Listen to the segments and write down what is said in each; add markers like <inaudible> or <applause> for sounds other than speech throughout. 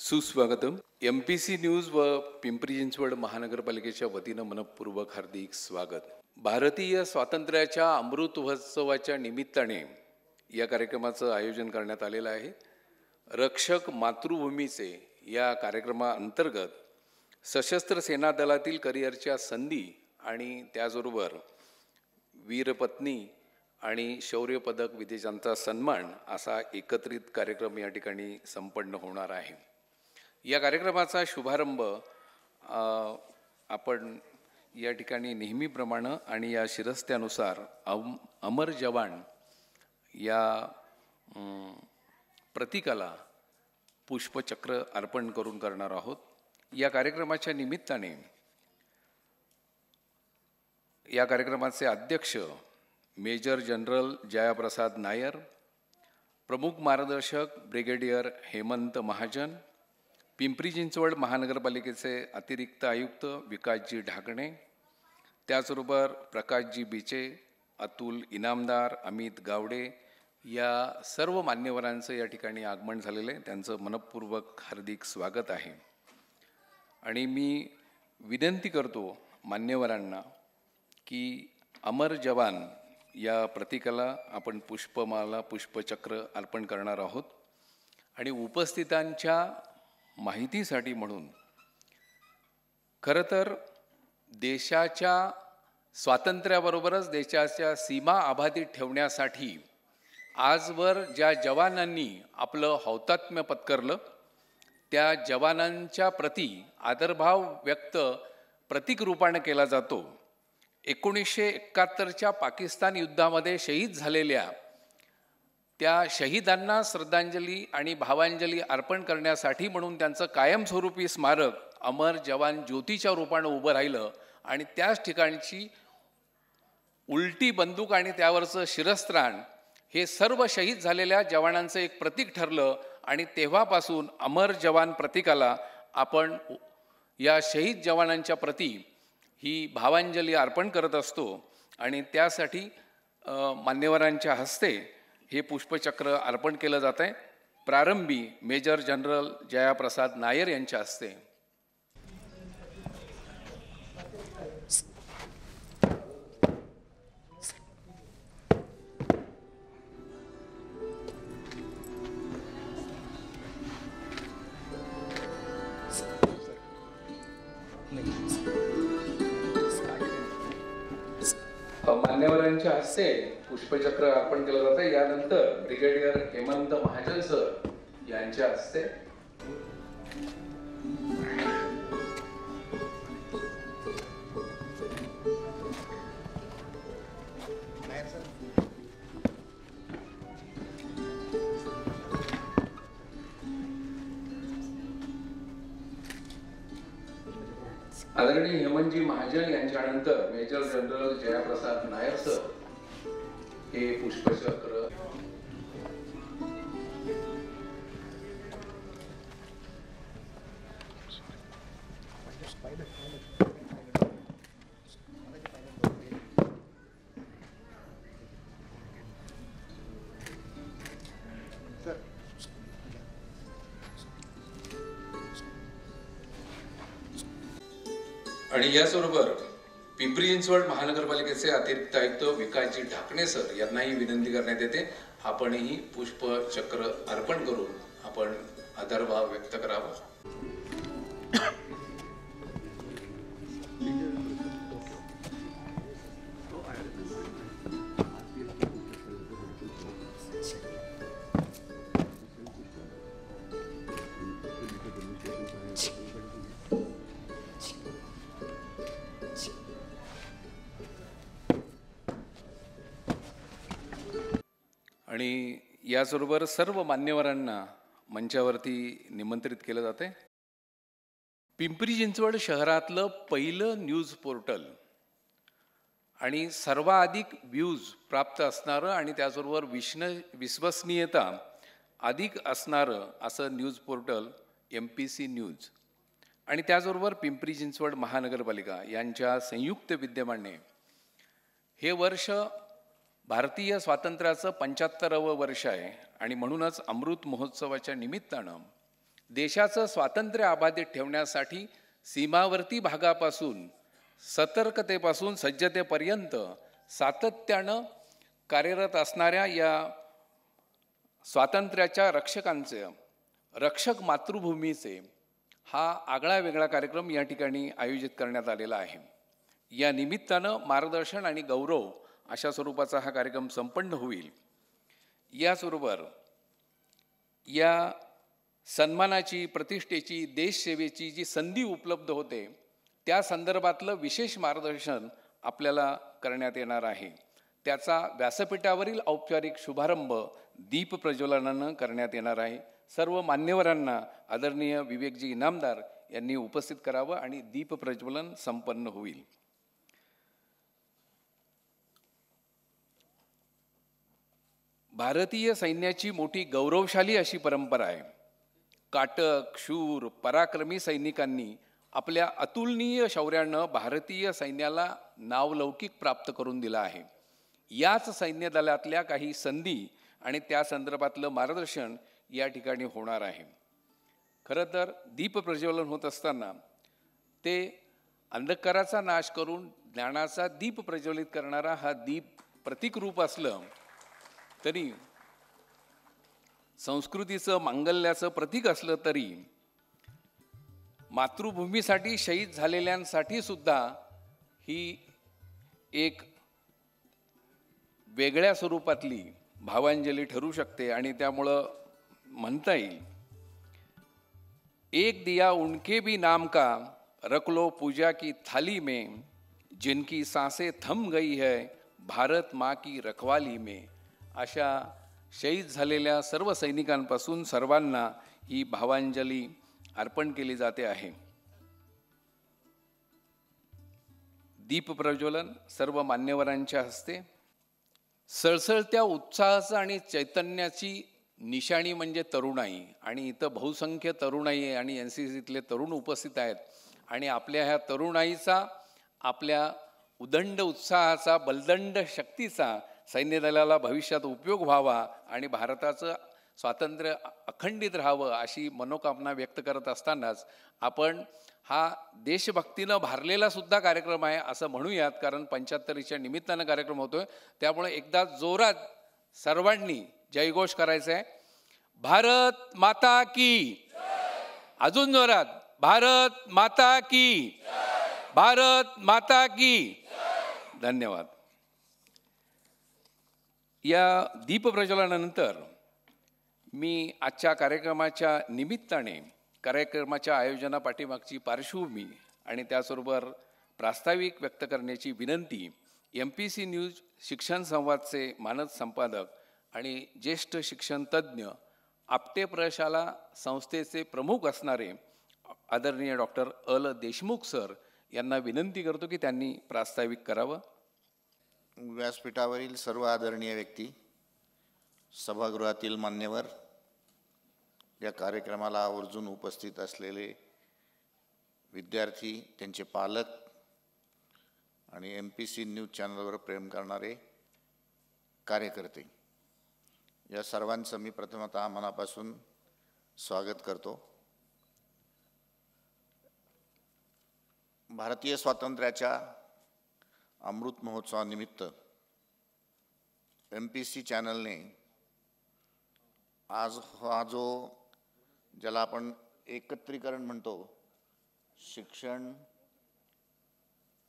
सुस्वागतम M P C news व पिंपरी चिंचवड महानगरपालिकेच्या वतीनं मनपूर्वक हार्दिक स्वागत भारतीय स्वातंत्र्याच्या अमृत महोत्सवाच्या निमित्ताने या कार्यक्रमाचं आयोजन करण्यात आलेलं आहे रक्षक मातृभूमीचे या कार्यक्रमाअंतर्गत सशस्त्र सेना दलातील करिअरच्या संधी आणि त्याचबरोबर वीरपत्नी आणि शौर्य पदक विदेशांचा सन्मान असा एकत्रित कार्यक्रम या ठिकाणी संपन्न होणार आहे या कार्यक्रमाचा शुभारंभ आपण या ठिकाणी नेहमीप्रमाणे आणि या शिरस्त्यानुसार अम अमर जवान या प्रतीकाला पुष्पचक्र अर्पण करून करणार आहोत या कार्यक्रमाच्या निमित्ताने या कार्यक्रमाचे अध्यक्ष मेजर जनरल जयाप्रसाद नायर प्रमुख मार्गदर्शक ब्रिगेडियर हेमंत महाजन पिंपरी चिंचवड महानगरपालिकेचे अतिरिक्त आयुक्त विकासजी ढाकणे त्याचबरोबर प्रकाशजी बिचे अतुल इनामदार अमित गावडे या सर्व मान्यवरांचं या ठिकाणी आगमन झालेलं आहे त्यांचं मनपूर्वक हार्दिक स्वागत आहे आणि मी विनंती करतो मान्यवरांना की अमर जवान या प्रतीकाला आपण पुष्पमाला पुष्पचक्र अर्पण करणार आहोत आणि उपस्थितांच्या माहितीसाठी म्हणून खरं तर देशाच्या स्वातंत्र्याबरोबरच देशाच्या सीमा अबाधित ठेवण्यासाठी आजवर ज्या जवानांनी आपलं हौतात्म्य पत्करलं त्या जवानांच्या प्रती आदरभाव व्यक्त प्रतीक रूपानं केला जातो एकोणीसशे एकाहत्तरच्या पाकिस्तान युद्धामध्ये शहीद झालेल्या त्या शहीदांना श्रद्धांजली आणि भावांजली अर्पण करण्यासाठी म्हणून त्यांचं कायमस्वरूपी स्मारक अमर जवान ज्योतीच्या रूपानं उभं राहिलं आणि त्याच ठिकाणची उलटी बंदूक आणि त्यावरचं शिरस्त्राण हे सर्व शहीद झालेल्या जवानांचं एक प्रतीक ठरलं आणि तेव्हापासून अमर जवान प्रतीकाला आपण या शहीद जवानांच्या प्रती ही भावांजली अर्पण करत असतो आणि त्यासाठी मान्यवरांच्या हस्ते हे पुष्पचक्र अर्पण केलं जात आहे प्रारंभी मेजर जनरल जयाप्रसाद नायर यांच्या हस्ते सरांच्या हस्ते पुष्पचक्र अर्पण केलं जातं यानंतर ब्रिगेडियर हेमंत महाजन सर यांच्या हस्ते याचबरोबर पिंपरी चिंचवड महानगरपालिकेचे अतिरिक्त आयुक्त विकासजी ढाकणे सर यांनाही विनंती करण्यात येते आपणही पुष्पचक्र अर्पण करून आपण आदरभाव व्यक्त करावा <laughs> याचबरोबर सर्व मान्यवरांना मंचावरती निमंत्रित केलं जाते पिंपरी चिंचवड शहरातलं पहिलं न्यूज पोर्टल आणि सर्वाधिक व्ह्यूज प्राप्त असणारं आणि त्याचबरोबर विश्न विश्वसनीयता अधिक असणारं असं news portal M P C news आणि त्याचबरोबर पिंपरी चिंचवड महानगरपालिका यांच्या संयुक्त विद्यमाने हे वर्ष भारतीय स्वातंत्र्याचं पंच्याहत्तरावं वर्ष आहे आणि म्हणूनच अमृत महोत्सवाच्या निमित्तानं देशाचं स्वातंत्र्य अबाधित ठेवण्यासाठी सीमावर्ती भागापासून सतर्कतेपासून सज्जतेपर्यंत सातत्यानं कार्यरत असणाऱ्या या स्वातंत्र्याच्या रक्षकांचे रक्षक मातृभूमीचे हा आगळा वेगळा कार्यक्रम या ठिकाणी आयोजित करण्यात आलेला आहे या निमित्तानं मार्गदर्शन आणि गौरव अशा स्वरूपाचा हा कार्यक्रम संपन्न होईल याचबरोबर या सन्मानाची प्रतिष्ठेची देशसेवेची जी संधी उपलब्ध होते त्या संदर्भातलं विशेष मार्गदर्शन आपल्याला करण्यात येणार आहे त्याचा व्यासपीठावरील औपचारिक शुभारंभ दीप प्रज्वलनानं करण्यात येणार आहे सर्व मान्यवरांना आदरणीय विवेकजी इनामदार यांनी उपस्थित करावं आणि दीप प्रज्वलन संपन्न होईल भारतीय सैन्याची मोठी गौरवशाली अशी परंपरा आहे काटक शूर पराक्रमी सैनिकांनी आपल्या अतुलनीय शौर्यानं भारतीय सैन्याला नावलौकिक प्राप्त करून दिलं आहे याच सैन्य दलातल्या काही संधी आणि त्या संदर्भातलं मार्गदर्शन या ठिकाणी होणार आहे खरं तर दीप प्रज्वलन होत असताना ते अंधकाराचा नाश करून ज्ञानाचा दीप प्रज्वलित करणारा हा दीप प्रतीक रूप असलं तरी संस्कृतीचं मांगल्याचं प्रतीक असलं तरी मातृभूमीसाठी शहीद झालेल्यांसाठी सुद्धा ही एक वेगळ्या स्वरूपातली भावांजली ठरू शकते आणि त्यामुळं म्हणता येईल एक दिया उनके भी नाम का रकलो पूजा की थाली में जिनकी सासे थम गई है भारत माँ की रखवाली में अशा शहीद झालेल्या सर्व सैनिकांपासून सर्वांना ही भावांजली अर्पण केली जाते आहे दीप प्रज्वलन सर्व मान्यवरांच्या हस्ते सळसळत्या उत्साहाचं आणि चैतन्याची निशाणी म्हणजे तरुणाई आणि इथं बहुसंख्य तरुणाई आणि एन सी सीतले तरुण उपस्थित आहेत आणि आपल्या ह्या तरुणाईचा आपल्या उदंड उत्साहाचा बलदंड शक्तीचा सैन्य दलाला भविष्यात उपयोग व्हावा आणि भारताचं स्वातंत्र्य अखंडित राहावं अशी मनोकामना व्यक्त करत असतानाच आपण हा देशभक्तीनं भारलेला सुद्धा कार्यक्रम आहे असं म्हणूयात कारण पंच्याहत्तरीच्या निमित्तानं कार्यक्रम होतोय त्यामुळे एकदा जोरात सर्वांनी जयघोष करायचा आहे भारत माता की अजून जोरात भारत माता की भारत माता की धन्यवाद या दीपप्रज्वलनानंतर मी आजच्या कार्यक्रमाच्या निमित्ताने कार्यक्रमाच्या पाठीमागची पार्श्वभूमी आणि त्याचबरोबर प्रास्ताविक व्यक्त करण्याची विनंती एम पी सी न्यूज शिक्षण संवादचे मानद संपादक आणि ज्येष्ठ शिक्षणतज्ज्ञ आपटे प्रशाला संस्थेचे प्रमुख असणारे आदरणीय डॉक्टर अल देशमुख सर यांना विनंती करतो की त्यांनी प्रास्ताविक करावं व्यासपीठावरील सर्व आदरणीय व्यक्ती सभागृहातील मान्यवर या कार्यक्रमाला आवर्जून उपस्थित असलेले विद्यार्थी त्यांचे पालक आणि एम पी सी न्यूज चॅनलवर प्रेम करणारे कार्यकर्ते या सर्वांचं मी प्रथमत मनापासून स्वागत करतो भारतीय स्वातंत्र्याच्या अमृत महोत्सवानिमित्त एम पी सी चॅनलने आज हा जो ज्याला आपण एकत्रीकरण म्हणतो शिक्षण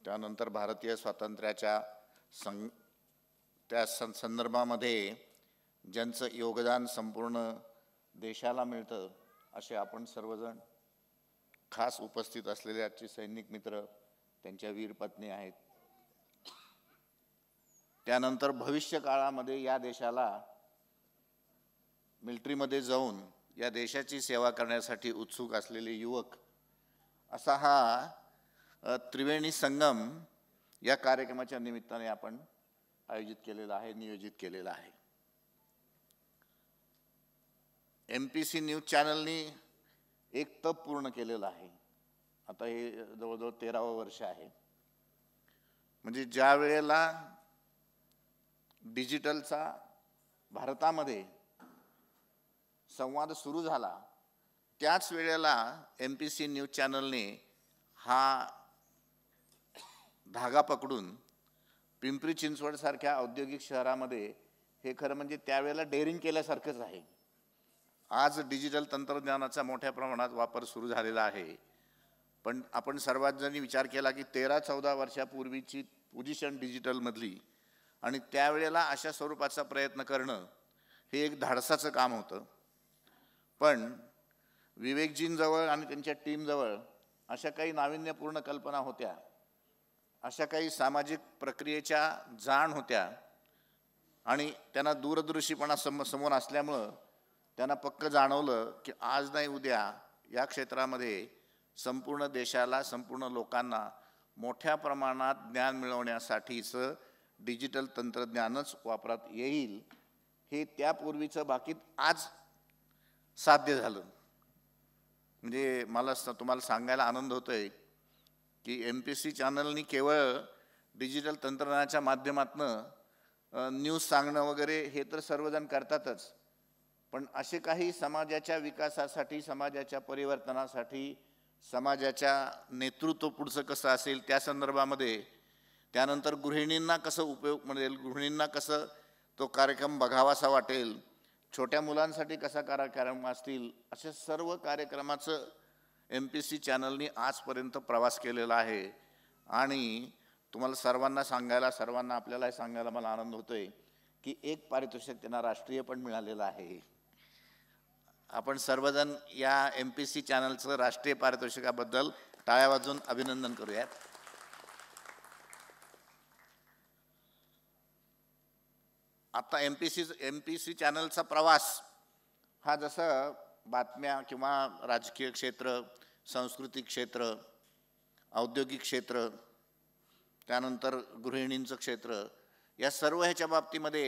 त्यानंतर भारतीय स्वातंत्र्याच्या सं त्या सं संदर्भामध्ये ज्यांचं योगदान संपूर्ण देशाला मिळतं असे आपण सर्वजण खास उपस्थित असलेल्याचे सैनिक मित्र त्यांच्या वीरपत्नी आहेत त्यानंतर भविष्य काळामध्ये या देशाला मिल्ट्रीमध्ये जाऊन या देशाची सेवा करण्यासाठी उत्सुक असलेले युवक असा हा त्रिवेणी संगम या कार्यक्रमाच्या निमित्ताने आपण आयोजित केलेला आहे नियोजित केलेला आहे एम पी सी न्यूज चॅनलनी एक तप पूर्ण केलेला आहे आता हे जवळजवळ तेरावं वर्ष आहे म्हणजे ज्या वेळेला डिजिटलचा भारतामध्ये संवाद सुरू झाला त्याच वेळेला एम पी सी न्यूज चॅनलने हा धागा पकडून पिंपरी चिंचवडसारख्या औद्योगिक शहरामध्ये हे खरं म्हणजे त्यावेळेला डेअरिंग केल्यासारखंच आहे आज डिजिटल तंत्रज्ञानाचा मोठ्या प्रमाणात वापर सुरू झालेला आहे पण आपण सर्वात जणी विचार केला की तेरा चौदा वर्षापूर्वीची पोझिशन डिजिटलमधली आणि त्यावेळेला अशा स्वरूपाचा प्रयत्न करणं हे एक धाडसाचं काम होतं पण विवेकजींजवळ आणि त्यांच्या टीमजवळ अशा काही नाविन्यपूर्ण कल्पना होत्या अशा काही सामाजिक प्रक्रियेच्या जाण होत्या आणि त्यांना दूरदृष्टीपणा सम समोर असल्यामुळं त्यांना पक्क जाणवलं की आज नाही उद्या या क्षेत्रामध्ये संपूर्ण देशाला संपूर्ण लोकांना मोठ्या प्रमाणात ज्ञान मिळवण्यासाठीचं डिजिटल तंत्रज्ञानच वापरात येईल हे त्यापूर्वीचं बाकीत आज साध्य झालं म्हणजे मला तुम्हाला सांगायला आनंद होतो आहे की एम पी सी चॅनलनी केवळ डिजिटल तंत्रज्ञानाच्या माध्यमातनं न्यूज सांगणं वगैरे हे तर सर्वजण करतातच पण असे काही समाजाच्या विकासासाठी समाजाच्या परिवर्तनासाठी समाजाच्या नेतृत्व पुढचं कसं असेल त्या संदर्भामध्ये त्यानंतर गृहिणींना कसं उपयोग मिळेल गृहिणींना कसं तो कार्यक्रम बघावासा वाटेल छोट्या मुलांसाठी कसा कार्यक्रम असतील अशा सर्व कार्यक्रमाचं एम पी सी चॅनलनी आजपर्यंत प्रवास केलेला आहे आणि तुम्हाला सर्वांना सांगायला सर्वांना आपल्याला सांगायला मला आनंद होतो आहे की एक पारितोषिक त्यांना राष्ट्रीय पण मिळालेलं आहे आपण सर्वजण या एम पी सी चॅनलचं राष्ट्रीय पारितोषिकाबद्दल टाळ्या वाजून अभिनंदन करूयात आता M P C M P C चॅनलचा प्रवास हा जसं बातम्या किंवा राजकीय क्षेत्र सांस्कृतिक क्षेत्र औद्योगिक क्षेत्र त्यानंतर गृहिणींचं क्षेत्र या सर्व ह्याच्या बाबतीमध्ये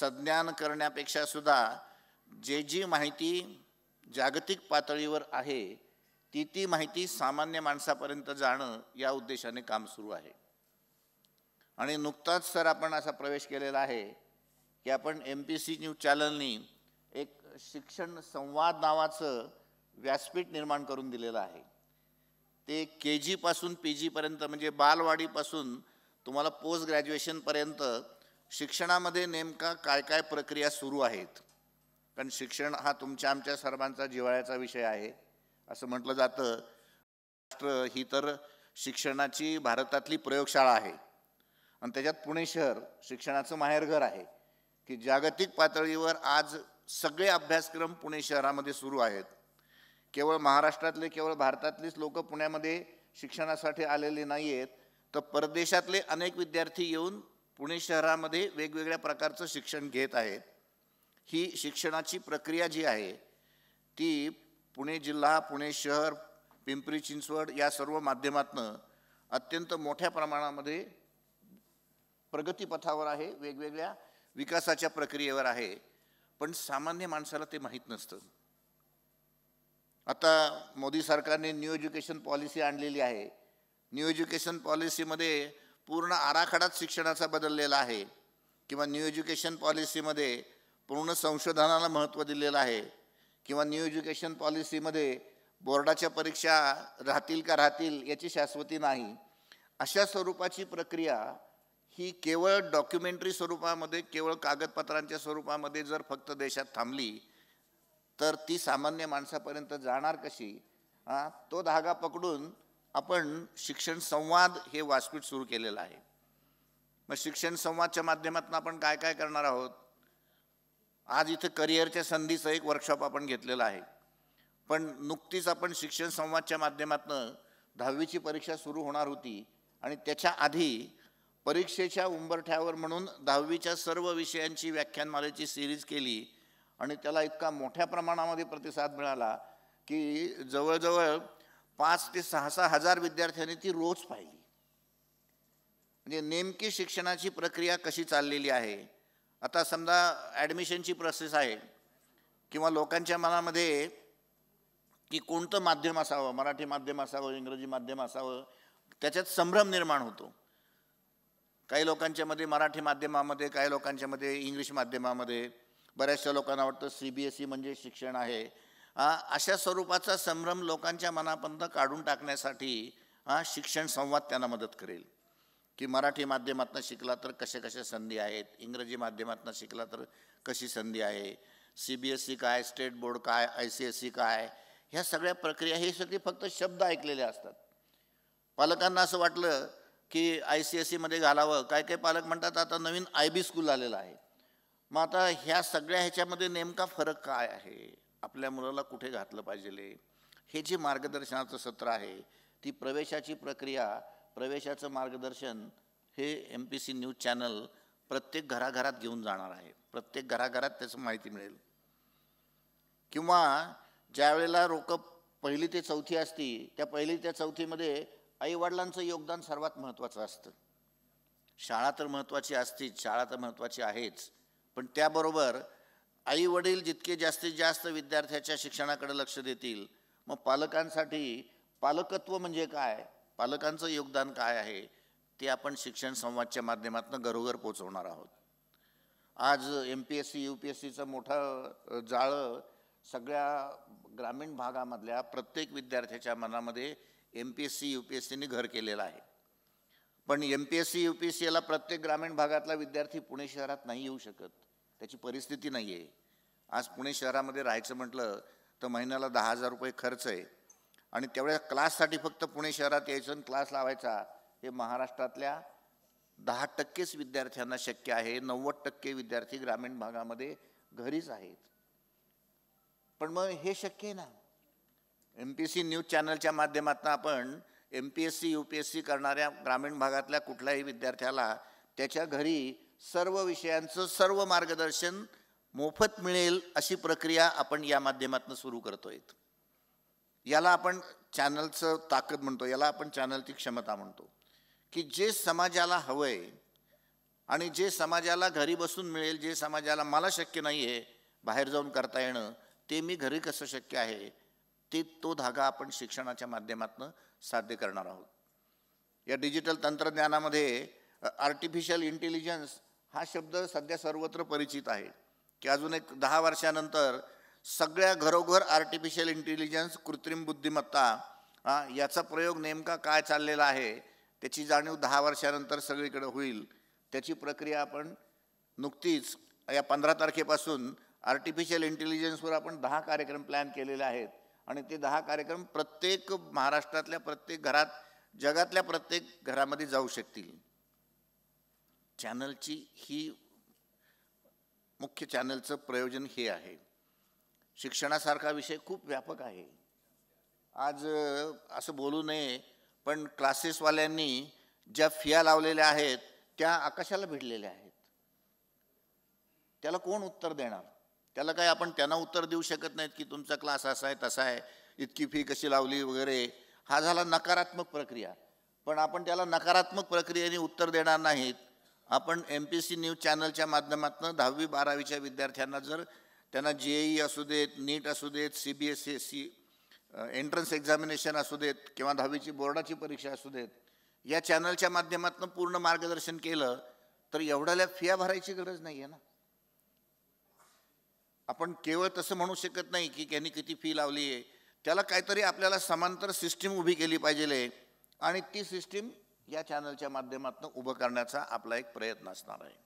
संज्ञान करण्यापेक्षा सुद्धा जे जी माहिती जागतिक पातळीवर आहे ती ती माहिती सामान्य माणसापर्यंत जाणं या उद्देशाने काम सुरू आहे आणि नुकताच सर आपण असा प्रवेश केलेला आहे की आपण एम पी सी न्यूज चॅनलनी एक शिक्षण संवाद नावाचं व्यासपीठ निर्माण करून दिलेलं आहे ते के जीपासून पी जीपर्यंत म्हणजे बालवाडीपासून तुम्हाला पोस्ट ग्रॅज्युएशनपर्यंत शिक्षणामध्ये नेमका काय काय प्रक्रिया सुरू आहेत कारण शिक्षण हा तुमच्या आमच्या सर्वांचा जिवाळ्याचा विषय आहे असं म्हटलं जातं राष्ट्र ही तर शिक्षणाची भारतातली प्रयोगशाळा आहे आणि त्याच्यात पुणे शहर शिक्षणाचं माहेरघर आहे की जागतिक पातळीवर आज सगळे अभ्यासक्रम पुणे शहरामध्ये सुरू आहेत केवळ महाराष्ट्रातले केवळ भारतातलीच लोक पुण्यामध्ये शिक्षणासाठी आलेले नाही आहेत तर परदेशातले अनेक विद्यार्थी येऊन पुणे शहरामध्ये वेगवेगळ्या प्रकारचं शिक्षण घेत आहेत ही शिक्षणाची प्रक्रिया जी आहे ती पुणे जिल्हा पुणे शहर पिंपरी चिंचवड या सर्व माध्यमातनं अत्यंत मोठ्या प्रमाणामध्ये प्रगतीपथावर आहे वेगवेगळ्या विकासाच्या प्रक्रियेवर आहे पण सामान्य माणसाला ते माहीत नसतं आता मोदी सरकारने न्यू एज्युकेशन पॉलिसी आणलेली आहे न्यू एज्युकेशन पॉलिसीमध्ये पूर्ण आराखडाच शिक्षणाचा बदललेला आहे किंवा न्यू एज्युकेशन पॉलिसीमध्ये पूर्ण संशोधनाला महत्त्व दिलेलं आहे किंवा न्यू एज्युकेशन पॉलिसीमध्ये बोर्डाच्या परीक्षा राहतील का राहतील याची शाश्वती नाही अशा स्वरूपाची प्रक्रिया ही केवळ डॉक्युमेंटरी स्वरूपामध्ये केवळ कागदपत्रांच्या स्वरूपामध्ये जर फक्त देशात थांबली तर ती सामान्य माणसापर्यंत जाणार कशी तो धागा पकडून आपण शिक्षण संवाद हे व्यासपीठ सुरू केलेलं आहे मग शिक्षण संवादच्या माध्यमातून आपण काय काय करणार आहोत आज इथं करिअरच्या संधीचं एक वर्कशॉप आपण घेतलेला आहे पण नुकतीच आपण शिक्षण संवादच्या माध्यमातून दहावीची परीक्षा सुरू होणार होती आणि त्याच्या आधी परीक्षेच्या उंबरठ्यावर म्हणून दहावीच्या सर्व विषयांची व्याख्यानमालेची सिरीज केली आणि त्याला इतका मोठ्या प्रमाणामध्ये प्रतिसाद मिळाला की जवळजवळ पाच ते सहा सहा हजार विद्यार्थ्यांनी ती रोज पाहिली म्हणजे नेमकी शिक्षणाची प्रक्रिया कशी चाललेली आहे आता समजा ॲडमिशनची प्रोसेस आहे किंवा लोकांच्या मनामध्ये की कोणतं माध्यम असावं मराठी माध्यम असावं इंग्रजी माध्यम असावं त्याच्यात संभ्रम निर्माण होतो काही लोकांच्यामध्ये मराठी माध्यमामध्ये काही लोकांच्यामध्ये इंग्लिश माध्यमामध्ये बऱ्याचशा लोकांना वाटतं सी बी एस ई म्हणजे शिक्षण आहे अशा स्वरूपाचा संभ्रम लोकांच्या मनापर्यंत काढून टाकण्यासाठी शिक्षण संवाद त्यांना मदत करेल की मराठी माध्यमातून शिकला तर कशा कशा संधी आहेत इंग्रजी माध्यमातून शिकला तर कशी संधी आहे सी बी एस ई काय स्टेट बोर्ड काय आय सी एस सी काय ह्या सगळ्या प्रक्रिया हे सगळी फक्त शब्द ऐकलेले असतात पालकांना असं वाटलं की आय सी एस सीमध्ये e घालावं काय काय पालक म्हणतात आता नवीन आय बी स्कूल आलेलं आहे मग आता ह्या सगळ्या ह्याच्यामध्ये नेमका फरक काय आहे आपल्या मुलाला कुठे घातलं पाहिजे हे जे मार्गदर्शनाचं सत्र आहे ती प्रवेशाची प्रक्रिया प्रवेशाचं मार्गदर्शन हे M P C news channel प्रत्येक घराघरात घेऊन जाणार आहे प्रत्येक घराघरात त्याचं माहिती मिळेल किंवा ज्या वेळेला रोकं पहिली ते चौथी असती त्या पहिली त्या चौथीमध्ये आईवडिलांचं योगदान सर्वात महत्त्वाचं असतं शाळा तर महत्त्वाची असतीच शाळा तर महत्त्वाची आहेच पण त्याबरोबर आईवडील जितके जास्तीत जास्त विद्यार्थ्याच्या शिक्षणाकडे लक्ष देतील मग पालकांसाठी पालकत्व म्हणजे काय पालकांचं योगदान काय आहे ते आपण शिक्षण संवादच्या माध्यमातून घरोघर पोचवणार आहोत आज M P S C U P S सीचं मोठं जाळं सगळ्या ग्रामीण भागामधल्या प्रत्येक विद्यार्थ्याच्या मनामध्ये M P S C U P S सीने घर केलेलं आहे पण M P S C U P S सीला प्रत्येक ग्रामीण भागातला विद्यार्थी पुणे शहरात नाही येऊ शकत त्याची परिस्थिती नाही आहे आज पुणे शहरामध्ये राहायचं म्हटलं तर महिन्याला दहा हजार रुपये खर्च आहे आणि त्यावेळेस क्लाससाठी फक्त पुणे शहरात यायचं आणि क्लास लावायचा हे महाराष्ट्रातल्या दहा टक्केच विद्यार्थ्यांना शक्य आहे नव्वद टक्के विद्यार्थी ग्रामीण भागामध्ये घरीच आहेत पण मग हे शक्य आहे ना एम पी सी न्यूज चॅनलच्या माध्यमातून आपण M P S C U P S C करणाऱ्या ग्रामीण भागातल्या कुठल्याही विद्यार्थ्याला त्याच्या घरी सर्व विषयांचं सर्व मार्गदर्शन मोफत मिळेल अशी प्रक्रिया आपण या माध्यमातून सुरू करतोय याला आपण चॅनलचं ताकद म्हणतो याला आपण चॅनलची क्षमता म्हणतो की जे समाजाला हवं आहे आणि जे समाजाला घरी बसून मिळेल जे समाजाला मला शक्य नाही आहे बाहेर जाऊन करता येणं ते मी घरी कसं शक्य आहे ते तो धागा आपण शिक्षणाच्या माध्यमातून साध्य करणार आहोत या डिजिटल तंत्रज्ञानामध्ये आर्टिफिशियल इंटेलिजन्स हा शब्द सध्या सर्वत्र परिचित आहे की अजून एक दहा वर्षानंतर सगळ्या घरोघर आर्टिफिशियल इंटेलिजन्स कृत्रिम बुद्धिमत्ता याचा प्रयोग नेमका काय चाललेला आहे त्याची जाणीव दहा वर्षानंतर सगळीकडे होईल त्याची प्रक्रिया आपण नुकतीच या पंधरा तारखेपासून आर्टिफिशियल इंटेलिजन्सवर आपण दहा कार्यक्रम प्लॅन केलेले आहेत आणि ते दहा कार्यक्रम प्रत्येक महाराष्ट्रातल्या प्रत्येक घरात जगातल्या प्रत्येक घरामध्ये जाऊ शकतील चॅनलची ही मुख्य चॅनलचं प्रयोजन हे आहे शिक्षणासारखा विषय खूप व्यापक आहे आज असं बोलू नये पण क्लासेसवाल्यांनी ज्या फिया लावलेल्या आहेत त्या आकाशाला भिडलेल्या आहेत त्याला कोण उत्तर देणार त्याला काय आपण त्यांना उत्तर देऊ शकत नाहीत की तुमचा क्लास असा आहे तसा आहे इतकी फी कशी लावली वगैरे हा झाला नकारात्मक प्रक्रिया पण आपण त्याला नकारात्मक प्रक्रियेने उत्तर देणार नाहीत आपण एम पी सी न्यूज चॅनलच्या माध्यमातून दहावी बारावीच्या विद्यार्थ्यांना जर त्यांना जे ई e e असू देत नीट असू देत C B S C C entrance examination असू देत किंवा दहावीची बोर्डाची परीक्षा असू देत या चॅनलच्या माध्यमातून पूर्ण मार्गदर्शन केलं तर एवढ्याला फिया भरायची गरज नाही आहे ना आपण केवळ तसं म्हणू शकत नाही की त्यांनी किती फी लावली आहे त्याला काहीतरी आपल्याला समांतर सिस्टीम उभी केली पाहिजे आणि ती सिस्टीम या चॅनलच्या माध्यमातून उभं करण्याचा आपला एक प्रयत्न असणार आहे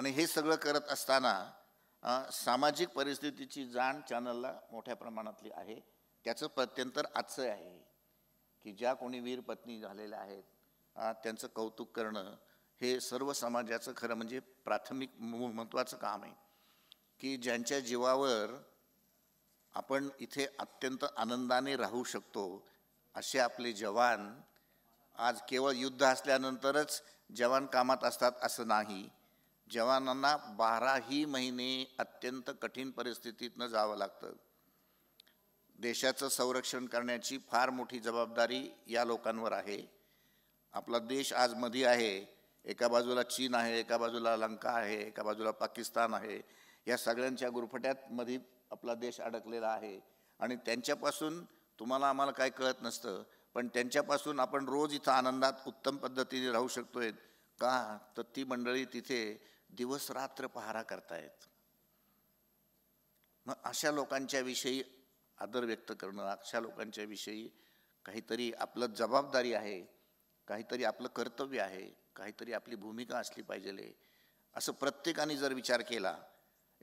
आणि हे सगळं करत असताना सामाजिक परिस्थितीची जाण चॅनलला मोठ्या प्रमाणातली आहे त्याचं प्रत्यंतर आजचं आहे की ज्या कोणी वीर पत्नी झालेल्या आहेत त्यांचं कौतुक करणं हे सर्व समाजाचं खरं म्हणजे प्राथमिक महत्त्वाचं काम आहे की ज्यांच्या जीवावर आपण इथे अत्यंत आनंदाने राहू शकतो असे आपले जवान आज केवळ युद्ध असल्यानंतरच जवान कामात असतात असं नाही जवानांना बाराही महिने अत्यंत कठीण परिस्थितीतनं जावं लागतं देशाचं संरक्षण करण्याची फार मोठी जबाबदारी या लोकांवर आहे आपला देश आज मध्ये आहे एका बाजूला चीन आहे एका बाजूला लंका आहे एका बाजूला पाकिस्तान आहे या सगळ्यांच्या गुरफट्यात मध्ये आपला देश अडकलेला आहे आणि त्यांच्यापासून तुम्हाला आम्हाला काय कळत नसतं पण त्यांच्यापासून आपण रोज इथं आनंदात उत्तम पद्धतीने राहू शकतोय का तर ती मंडळी तिथे दिवस रात्र पहारा करतायत मग अशा लोकांच्या विषयी आदर व्यक्त करणं अशा लोकांच्या विषयी काहीतरी आपलं जबाबदारी आहे काहीतरी आपलं कर्तव्य आहे काहीतरी आपली भूमिका असली पाहिजे असं प्रत्येकाने जर विचार केला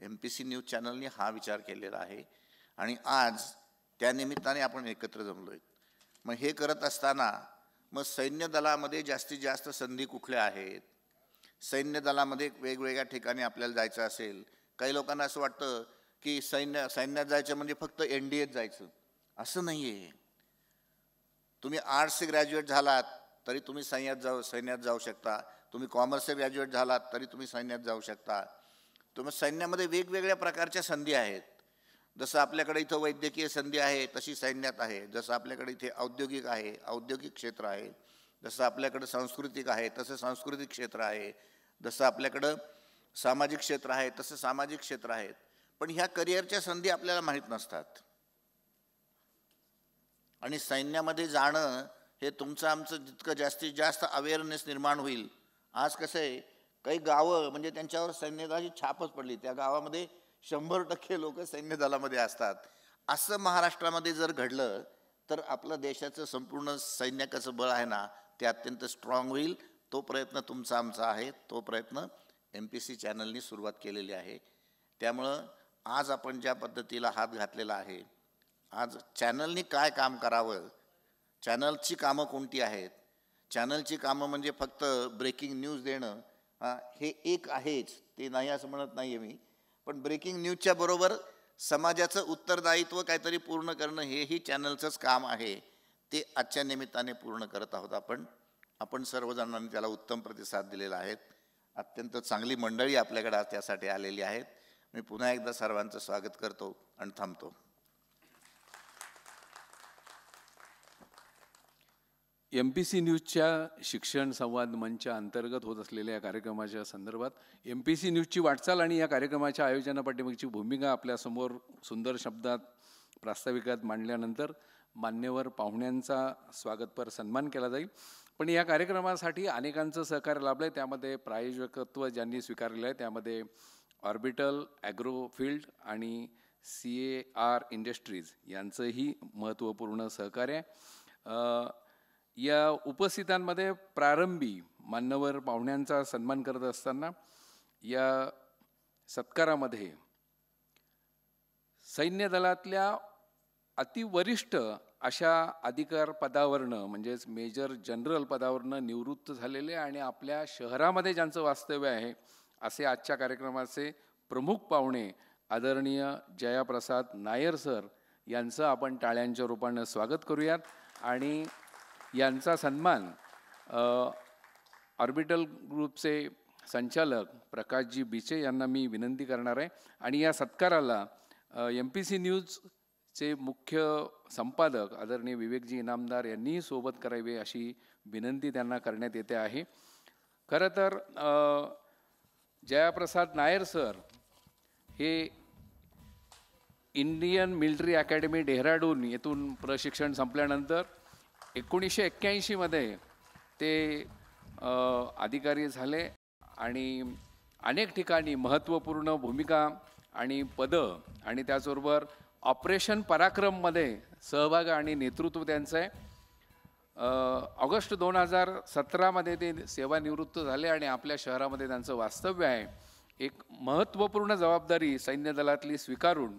एम पी सी न्यूज चॅनलने हा विचार केलेला आहे आणि आज त्यानिमित्ताने आपण एकत्र जमलो आहेत मग हे करत असताना मग सैन्य दलामध्ये जास्तीत जास्त संधी कुठल्या आहेत सैन्य दलामध्ये वेगवेगळ्या ठिकाणी आपल्याला जायचं असेल काही लोकांना असं वाटतं की सैन्य सैन्यात जायचं म्हणजे फक्त एन डी एत जायचं असं नाही आहे तुम्ही आर्ट्स ग्रॅज्युएट झालात तरी तुम्ही सैन्यात जाऊ सैन्यात जाऊ शकता तुम्ही कॉमर्सचे ग्रॅज्युएट झालात तरी तुम्ही सैन्यात जाऊ शकता तर मग सैन्यामध्ये वेगवेगळ्या प्रकारच्या संधी आहेत जसं आपल्याकडे इथं वैद्यकीय संधी आहे तशी सैन्यात आहे जसं आपल्याकडे इथे औद्योगिक आहे औद्योगिक क्षेत्र आहे जसं आपल्याकडं सांस्कृतिक आहे तसं सांस्कृतिक क्षेत्र आहे जसं आपल्याकडं सामाजिक क्षेत्र आहे तसं सामाजिक क्षेत्र आहेत पण ह्या करिअरच्या संधी आपल्याला माहीत नसतात आणि सैन्यामध्ये जाणं हे तुमचं आमचं जितकं जास्तीत जास्त अवेअरनेस निर्माण होईल आज कसं आहे काही गावं म्हणजे त्यांच्यावर सैन्यदाची छापच पडली त्या गावामध्ये शंभर टक्के लोक सैन्यदलामध्ये असतात असं महाराष्ट्रामध्ये जर घडलं तर आपलं देशाचं संपूर्ण सैन्याकाचं बळ आहे ना ते अत्यंत स्ट्रॉंग होईल तो प्रयत्न तुमचा आमचा आहे तो प्रयत्न एम पी सी चॅनलनी सुरुवात केलेली आहे त्यामुळं आज आपण ज्या पद्धतीला हात घातलेला आहे आज चॅनलनी काय काम करावं चॅनलची कामं कोणती आहेत चॅनलची कामं म्हणजे फक्त ब्रेकिंग न्यूज देणं हे एक आहेच ते नाही असं म्हणत नाही आहे मी पण ब्रेकिंग न्यूजच्या बरोबर समाजाचं उत्तरदायित्व काहीतरी पूर्ण करणं हेही चॅनलचंच काम आहे ते आजच्या निमित्ताने पूर्ण करत आहोत आपण आपण सर्वजणांनी त्याला उत्तम प्रतिसाद दिलेला आहे अत्यंत चांगली मंडळी आपल्याकडे त्यासाठी आलेली आहेत मी पुन्हा एकदा सर्वांचं स्वागत करतो आणि थांबतो एम पी सी न्यूजच्या शिक्षण संवाद मंचा अंतर्गत होत असलेल्या या कार्यक्रमाच्या संदर्भात एम पी सी न्यूजची वाटचाल आणि या कार्यक्रमाच्या आयोजनापाठीमागची भूमिका आपल्यासमोर सुंदर शब्दात प्रास्ताविकात मांडल्यानंतर मान्यवर पाहुण्यांचा स्वागतपर सन्मान केला जाईल पण या कार्यक्रमासाठी अनेकांचं सहकार्य लाभलं आहे त्यामध्ये प्रायोजकत्व ज्यांनी स्वीकारलेलं आहे त्यामध्ये ऑर्बिटल फील्ड आणि सी ए आर इंडस्ट्रीज यांचंही महत्त्वपूर्ण सहकार्य आहे या उपस्थितांमध्ये प्रारंभी मान्यवर पाहुण्यांचा सन्मान करत असताना या सत्कारामध्ये सैन्य दलातल्या अतिवरिष्ठ अशा अधिकार पदावरनं म्हणजेच मेजर जनरल पदावरनं निवृत्त झालेले आणि आपल्या शहरामध्ये ज्यांचं वास्तव्य आहे असे आजच्या कार्यक्रमाचे प्रमुख पाहुणे आदरणीय जयाप्रसाद नायर सर यांचं आपण टाळ्यांच्या रूपानं स्वागत करूयात आणि यांचा सन्मान ऑर्बिटल ग्रुपचे संचालक प्रकाशजी बिचे यांना मी विनंती करणार आहे आणि या सत्काराला एम पी सी न्यूजचे मुख्य संपादक आदरणीय विवेकजी इनामदार यांनीही सोबत करावे अशी विनंती त्यांना करण्यात येते आहे खरं तर जयाप्रसाद नायर सर हे इंडियन मिलिटरी अकॅडमी डेहराडून येथून प्रशिक्षण संपल्यानंतर एकोणीसशे एक्क्याऐंशीमध्ये ते अधिकारी झाले आणि अनेक ठिकाणी महत्त्वपूर्ण भूमिका आणि पदं आणि त्याचबरोबर ऑपरेशन पराक्रममध्ये सहभाग आणि नेतृत्व त्यांचं आहे ऑगस्ट दोन हजार सतरामध्ये ते सेवानिवृत्त झाले आणि आपल्या शहरामध्ये त्यांचं वास्तव्य आहे एक महत्त्वपूर्ण जबाबदारी सैन्य दलातली स्वीकारून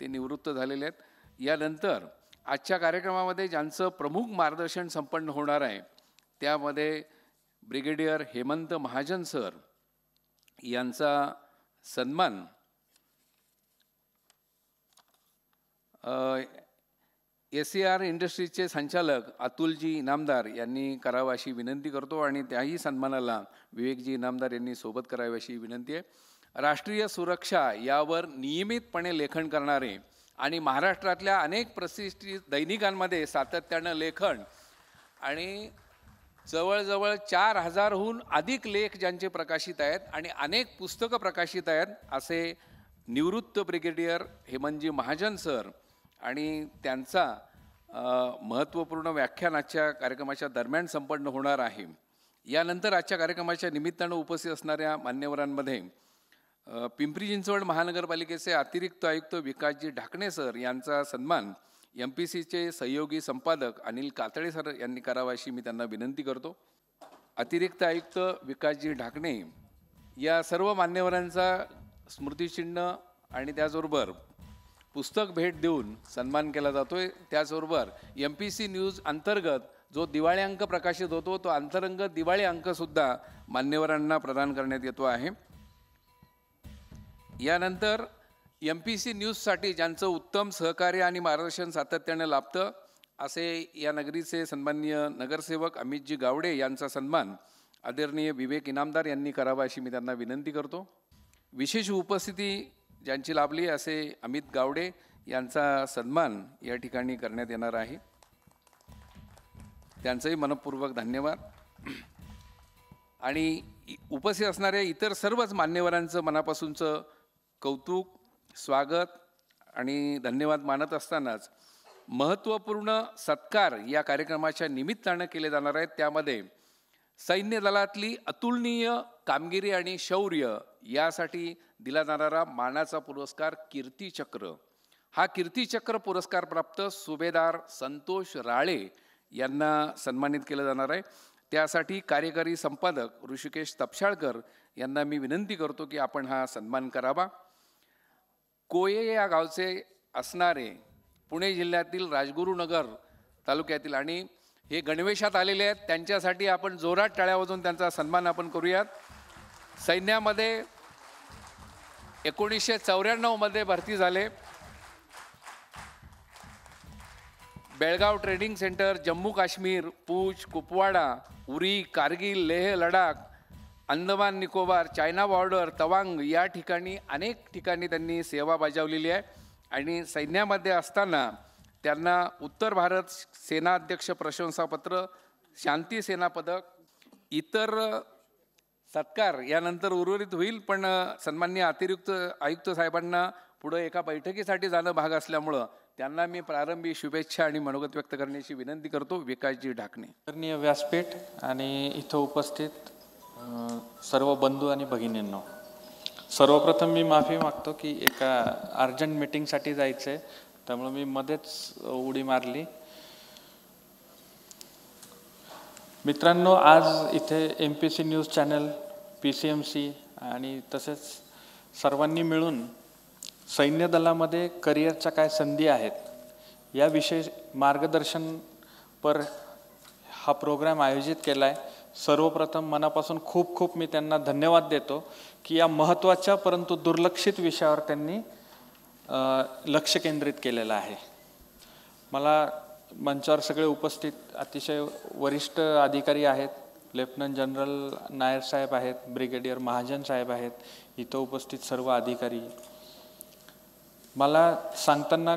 ते निवृत्त झालेले आहेत यानंतर आजच्या कार्यक्रमामध्ये ज्यांचं प्रमुख मार्गदर्शन संपन्न होणार आहे त्यामध्ये ब्रिगेडियर हेमंत महाजन सर यांचा सन्मान एस सी आर इंडस्ट्रीजचे संचालक अतुलजी इनामदार यांनी करावा अशी विनंती करतो आणि त्याही सन्मानाला विवेकजी इनामदार यांनी सोबत करावी अशी विनंती आहे राष्ट्रीय सुरक्षा यावर नियमितपणे लेखन करणारे आणि महाराष्ट्रातल्या अनेक प्रतिष्ठित दैनिकांमध्ये सातत्यानं लेखन आणि जवळजवळ चार हजारहून अधिक लेख ज्यांचे प्रकाशित आहेत आणि अनेक पुस्तकं प्रकाशित आहेत असे निवृत्त ब्रिगेडियर हेमंतजी महाजन सर आणि त्यांचा महत्त्वपूर्ण व्याख्यान आजच्या कार्यक्रमाच्या दरम्यान संपन्न होणार आहे यानंतर आजच्या कार्यक्रमाच्या निमित्तानं उपस्थित असणाऱ्या मान्यवरांमध्ये पिंपरी चिंचवड महानगरपालिकेचे अतिरिक्त आयुक्त विकासजी ढाकणे सर यांचा सन्मान एम पी सीचे सहयोगी संपादक अनिल कातळे सर यांनी करावा अशी मी त्यांना विनंती करतो अतिरिक्त आयुक्त विकासजी ढाकणे या सर्व मान्यवरांचा स्मृतिचिन्ह आणि त्याचबरोबर पुस्तक भेट देऊन सन्मान केला जातो आहे त्याचबरोबर एम पी सी न्यूज अंतर्गत जो दिवाळी अंक प्रकाशित होतो तो अंतरंग दिवाळी अंकसुद्धा मान्यवरांना प्रदान करण्यात येतो आहे यानंतर एम पी सी न्यूजसाठी ज्यांचं उत्तम सहकार्य आणि मार्गदर्शन सातत्याने लाभतं असे या नगरीचे सन्माननीय नगरसेवक अमितजी गावडे यांचा सन्मान आदरणीय विवेक इनामदार यांनी करावा अशी मी त्यांना विनंती करतो विशेष उपस्थिती ज्यांची लाभली असे अमित गावडे यांचा सन्मान या ठिकाणी करण्यात येणार आहे त्यांचंही मनपूर्वक धन्यवाद आणि उपस्थित असणाऱ्या इतर सर्वच मान्यवरांचं मनापासूनचं कौतुक स्वागत आणि धन्यवाद मानत असतानाच महत्त्वपूर्ण सत्कार या कार्यक्रमाच्या निमित्तानं केले जाणार आहेत त्यामध्ये सैन्य दलातली अतुलनीय कामगिरी आणि शौर्य यासाठी दिला जाणारा मानाचा पुरस्कार कीर्तीचक्र हा कीर्तीचक्र पुरस्कार प्राप्त सुभेदार संतोष राळे यांना सन्मानित केलं जाणार आहे त्यासाठी कार्यकारी संपादक ऋषिकेश तपशाळकर यांना मी विनंती करतो की आपण हा सन्मान करावा कोये या गावचे असणारे पुणे जिल्ह्यातील राजगुरुनगर तालुक्यातील आणि हे गणवेशात आलेले आहेत त्यांच्यासाठी आपण जोरात टाळ्या वाजून त्यांचा सन्मान आपण करूयात सैन्यामध्ये एकोणीसशे चौऱ्याण्णवमध्ये भरती झाले Belgaum training centre Jammu Kashmir Poonch Kupwara Uri Kargil Leh Ladakh Andaman Nicobar China border Tawang या ठिकाणी अनेक ठिकाणी त्यांनी सेवा बजावलेली आहे आणि सैन्यामध्ये असताना त्यांना उत्तर भारत सेनाध्यक्ष प्रशंसापत्र शांती सेना पदक इतर सत्कार यानंतर उर्वरित होईल पण सन्मान्य अतिरिक्त आयुक्त साहेबांना पुढं एका बैठकीसाठी जाणं भाग असल्यामुळं त्यांना मी प्रारंभी शुभेच्छा आणि मनोगत व्यक्त करण्याची विनंती करतो विकासजी ढाकणे व्यासपीठ आणि इथं उपस्थित सर्व बंधू आणि भगिनींनो सर्वप्रथम मी माफी मागतो की एका अर्जंट मिटिंगसाठी जायचं आहे त्यामुळे मी मध्येच उडी मारली मित्रांनो आज इथे M P C news channel P C M C आणि तसेच सर्वांनी मिळून सैन्य दलामध्ये करिअरच्या काय संधी आहेत या विषय मार्गदर्शन पर हा प्रोग्राम आयोजित केला आहे सर्वप्रथम मनापासून खूप खूप मी त्यांना धन्यवाद देतो की या महत्त्वाच्या परंतु दुर्लक्षित विषयावर त्यांनी लक्ष केंद्रित केलेलं आहे मला मंचावर सगळे उपस्थित अतिशय वरिष्ठ अधिकारी आहेत लेफ्टनंट जनरल नायर साहेब आहेत ब्रिगेडियर महाजन साहेब आहेत इथं उपस्थित सर्व अधिकारी मला सांगताना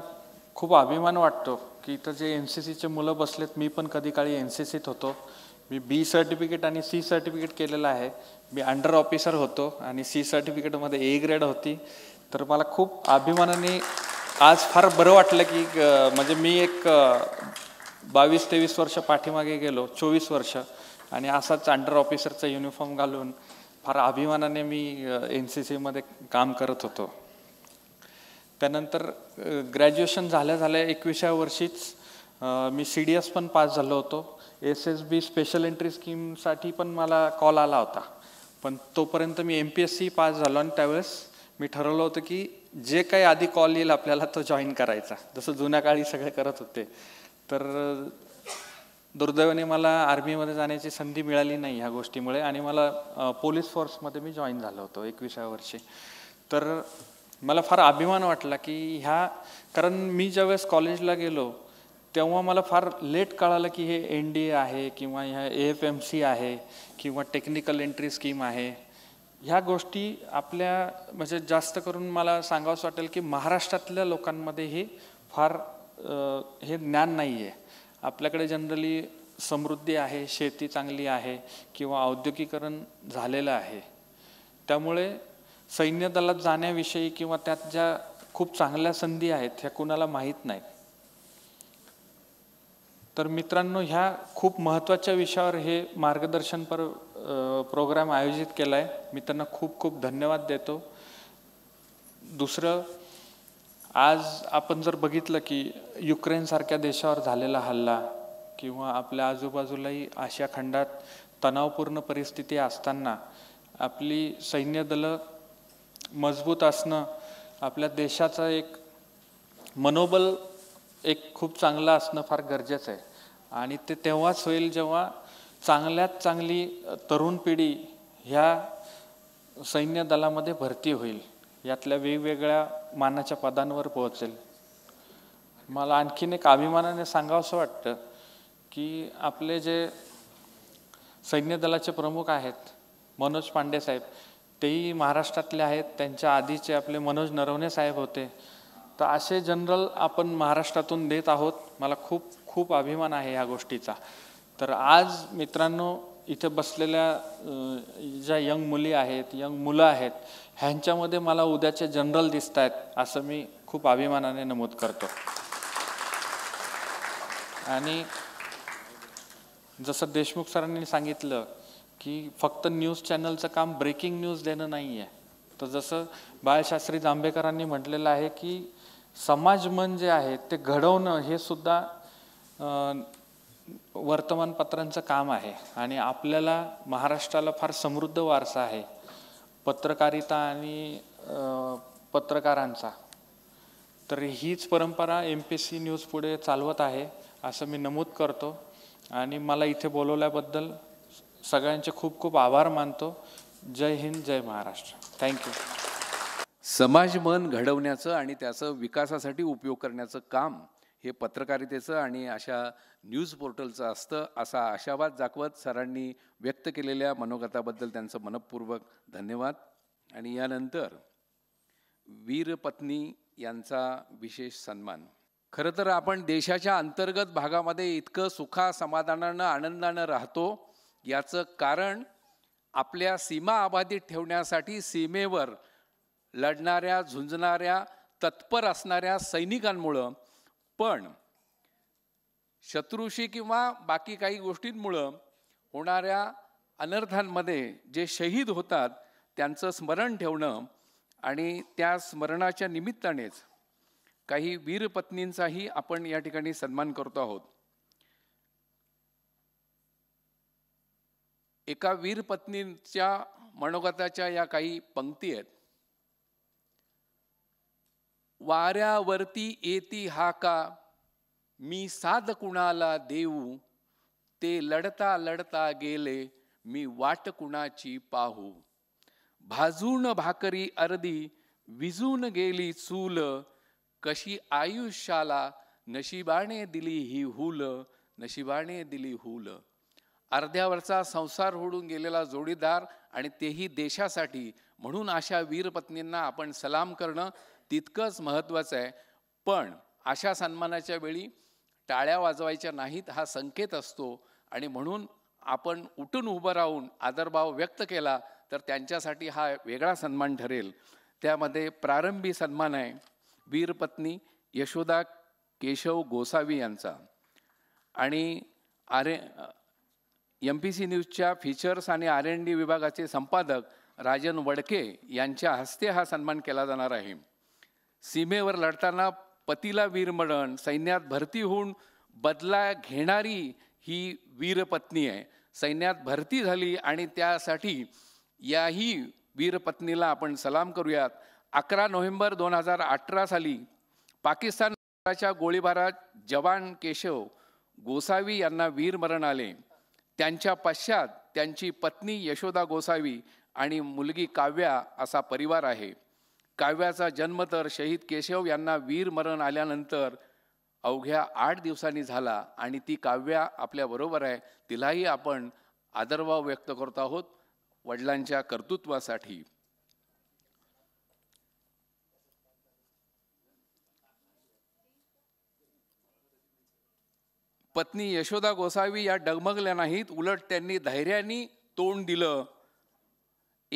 खूप अभिमान वाटतो की इथं जे एन सी सीचे मुलं बसलेत मी पण कधी काळी एन सी सीत होतो मी बी सर्टिफिकेट आणि सी सर्टिफिकेट केलेलं आहे मी अंडर ऑफिसर होतो आणि सी सर्टिफिकेटमध्ये ए ग्रेड होती तर मला खूप अभिमानाने आज फार बरं वाटलं की म्हणजे मी एक बावीस तेवीस वर्ष पाठीमागे गेलो चोवीस वर्ष आणि असाच अंडर ऑफिसरचा युनिफॉर्म घालून फार अभिमानाने मी एन सी सीमध्ये काम करत होतो त्यानंतर ग्रॅज्युएशन झाल्या झाल्या एकविसाव्या वर्षीच मी सी डी एस पण पास झालो होतो S S B special entry स्कीमसाठी पण मला कॉल आला होता पण तोपर्यंत मी M P S C pass झालो आणि त्यावेळेस मी ठरवलं होतं की जे काही आधी कॉल येईल आपल्याला तो जॉईन करायचा जसं जुन्या काळी सगळे करत होते तर दुर्दैवाने मला आर्मीमध्ये जाण्याची संधी मिळाली नाही ह्या गोष्टीमुळे आणि मला पोलीस फोर्समध्ये मी जॉईन झालो होतो एकविसाव्या वर्षी तर मला फार अभिमान वाटला की ह्या कारण मी ज्यावेळेस कॉलेजला गेलो तेव्हा मला फार लेट कळालं की हे एन डी ए आहे किंवा ह्या ए एफ एम सी आहे किंवा टेक्निकल एंट्री स्कीम आहे ह्या गोष्टी आपल्या म्हणजे जास्त करून मला सांगावंसं वाटेल की महाराष्ट्रातल्या लोकांमध्ये हे फार हे ज्ञान नाही आहे आपल्याकडे जनरली समृद्धी आहे शेती चांगली आहे किंवा औद्योगिकरण झालेलं आहे त्यामुळे सैन्य दलात जाण्याविषयी किंवा त्यात ज्या खूप चांगल्या संधी आहेत ह्या कुणाला माहीत नाहीत तर मित्रांनो ह्या खूप महत्त्वाच्या विषयावर हे मार्गदर्शनपर प्रोग्राम आयोजित केला आहे मी त्यांना खूप खूप धन्यवाद देतो दुसरं आज आपण जर बघितलं की युक्रेनसारख्या देशावर झालेला हल्ला किंवा आपल्या आजूबाजूलाही आशिया खंडात तणावपूर्ण परिस्थिती असताना आपली सैन्यदलं मजबूत असणं आपल्या देशाचा एक मनोबल एक खूप चांगला असणं फार गरजेचं आहे आणि ते तेव्हाच होईल जेव्हा चांगल्यात चांगली तरुण पिढी ह्या सैन्य दलामध्ये भरती होईल यातल्या वेगवेगळ्या मानाच्या पदांवर पोहोचेल मला आणखीन एक अभिमानाने असं वाटतं की आपले जे सैन्य दलाचे प्रमुख आहेत मनोज पांडे साहेब तेही महाराष्ट्रातले आहेत त्यांच्या आधीचे आपले मनोज नरवणे साहेब होते तर असे जनरल आपण महाराष्ट्रातून देत आहोत मला खूप खूप अभिमान आहे ह्या गोष्टीचा तर आज मित्रांनो इथे बसलेल्या ज्या यंग मुली आहेत यंग मुलं आहेत ह्यांच्यामध्ये मला उद्याचे जनरल दिसत आहेत असं मी खूप अभिमानाने नमूद करतो आणि जसं देशमुख सरांनी सांगितलं की फक्त न्यूज चॅनलचं काम ब्रेकिंग न्यूज देणं नाही आहे तर जसं बाळशास्त्री जांभेकरांनी म्हटलेलं आहे की समाजमन जे आहे ते घडवणं हे सुद्धा वर्तमानपत्रांचं काम आहे आणि आपल्याला महाराष्ट्राला फार समृद्ध वारसा आहे पत्रकारिता आणि पत्रकारांचा तर हीच परंपरा एम पी सी न्यूज पुढे चालवत आहे असं मी नमूद करतो आणि मला इथे बोलवल्याबद्दल सगळ्यांचे खूप खूप आभार मानतो जय हिंद जय महाराष्ट्र थँक्यू समाजमन घडवण्याचं आणि त्याचं विकासासाठी उपयोग करण्याचं काम हे पत्रकारितेचं आणि अशा न्यूज पोर्टलचं असतं असा आशावाद दाखवत सरांनी व्यक्त केलेल्या मनोगताबद्दल त्यांचं मनपूर्वक धन्यवाद आणि यानंतर वीरपत्नी यांचा विशेष सन्मान खरं तर आपण देशाच्या अंतर्गत भागामध्ये इतकं सुखा समाधानानं आनंदानं राहतो याचं कारण आपल्या सीमा अबाधित ठेवण्यासाठी सीमेवर लढणाऱ्या झुंजणाऱ्या तत्पर असणाऱ्या सैनिकांमुळं पण शत्रुशी किंवा बाकी काही गोष्टींमुळं होणाऱ्या अनर्थांमध्ये जे शहीद होतात त्यांचं स्मरण ठेवणं आणि त्या स्मरणाच्या निमित्तानेच काही वीरपत्नींचाही आपण या ठिकाणी सन्मान करतो आहोत एका वीरपत्नींच्या मनोगताच्या या काही पंक्ती आहेत वाऱ्यावरती येती हाका मी साध कुणाला देऊ ते लढता लढता गेले मी वाट कुणाची पाहू भाजून भाकरी अर्धी विजून गेली चूल कशी आयुष्याला नशिबाने दिली ही हुल नशिबाने दिली हुल अर्ध्यावरचा संसार होडून गेलेला जोडीदार आणि तेही देशासाठी म्हणून अशा वीरपत्नींना आपण सलाम करणं तितकंच महत्त्वाचं आहे पण अशा सन्मानाच्या वेळी टाळ्या वाजवायच्या नाहीत हा संकेत असतो आणि म्हणून आपण उठून उभं राहून आदरभाव व्यक्त केला तर त्यांच्यासाठी हा वेगळा सन्मान ठरेल त्यामध्ये प्रारंभी सन्मान आहे वीरपत्नी यशोदा केशव गोसावी यांचा आणि आर एम पी सी न्यूजच्या फीचर्स आणि आर एन डी विभागाचे संपादक राजन वडके यांच्या हस्ते हा सन्मान केला जाणार आहे सीमेवर लढताना पतीला वीरमरण सैन्यात भरती होऊन बदला घेणारी ही वीरपत्नी आहे सैन्यात भरती झाली आणि त्यासाठी याही वीरपत्नीला आपण सलाम करूयात अकरा नोव्हेंबर दोन हजार अठरा साली पाकिस्तानच्या गोळीबारात जवान केशव गोसावी यांना वीरमरण आले त्यांच्या पश्चात त्यांची पत्नी यशोदा गोसावी आणि मुलगी काव्या असा परिवार आहे काव्याचा जन्म तर शहीद केशव यांना वीर मरण आल्यानंतर अवघ्या आठ दिवसांनी झाला आणि ती काव्या आपल्याबरोबर आहे तिलाही आपण आदरभाव व्यक्त करत आहोत वडिलांच्या कर्तृत्वासाठी पत्नी यशोदा गोसावी या डगमगल्या नाहीत उलट त्यांनी धैर्याने तोंड दिलं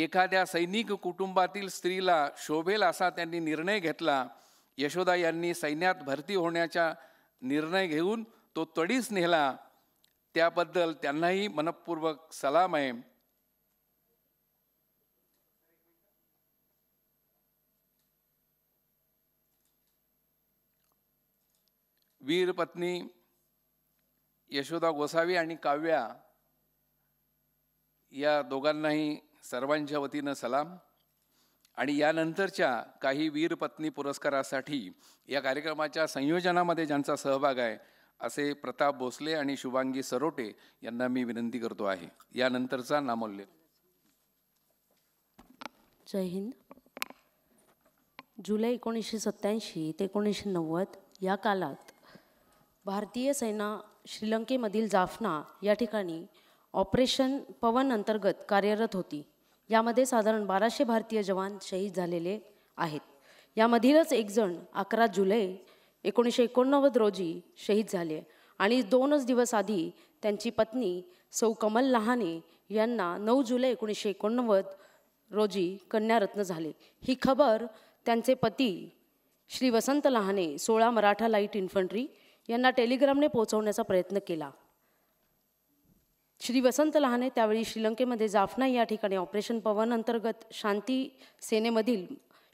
एखाद्या सैनिक कुटुंबातील स्त्रीला शोभेल असा त्यांनी निर्णय घेतला यशोदा यांनी सैन्यात भरती होण्याचा निर्णय घेऊन तो तडीच नेला त्याबद्दल त्यांनाही मनपूर्वक सलाम आहे वीर पत्नी यशोदा गोसावी आणि काव्या या दोघांनाही सर्वांच्या वतीनं सलाम आणि यानंतरच्या काही वीरपत्नी पुरस्कारासाठी या कार्यक्रमाच्या संयोजनामध्ये ज्यांचा सहभाग आहे असे प्रताप भोसले आणि शुभांगी सरोटे यांना मी विनंती करतो आहे यानंतरचा नामोल्य जय हिंद जुलै एकोणीसशे सत्याऐंशी ते एकोणीसशे नव्वद या कालात भारतीय सेना श्रीलंकेमधील जाफना या ठिकाणी ऑपरेशन पवन अंतर्गत कार्यरत होती यामध्ये साधारण बाराशे भारतीय जवान शहीद झालेले आहेत यामधीलच एकजण अकरा जुलै एकोणीसशे एकोणनव्वद रोजी शहीद झाले आणि दोनच दिवस आधी त्यांची पत्नी सौ कमल लहाने यांना नऊ जुलै एकोणीसशे एकोणनव्वद रोजी कन्यारत्न झाले ही खबर त्यांचे पती श्री वसंत लहाने सोळा मराठा लाईट इन्फंट्री यांना टेलिग्रामने पोहोचवण्याचा प्रयत्न केला श्री वसंत लहाने त्यावेळी श्रीलंकेमध्ये जाफना या ठिकाणी ऑपरेशन पवन अंतर्गत शांती सेनेमधील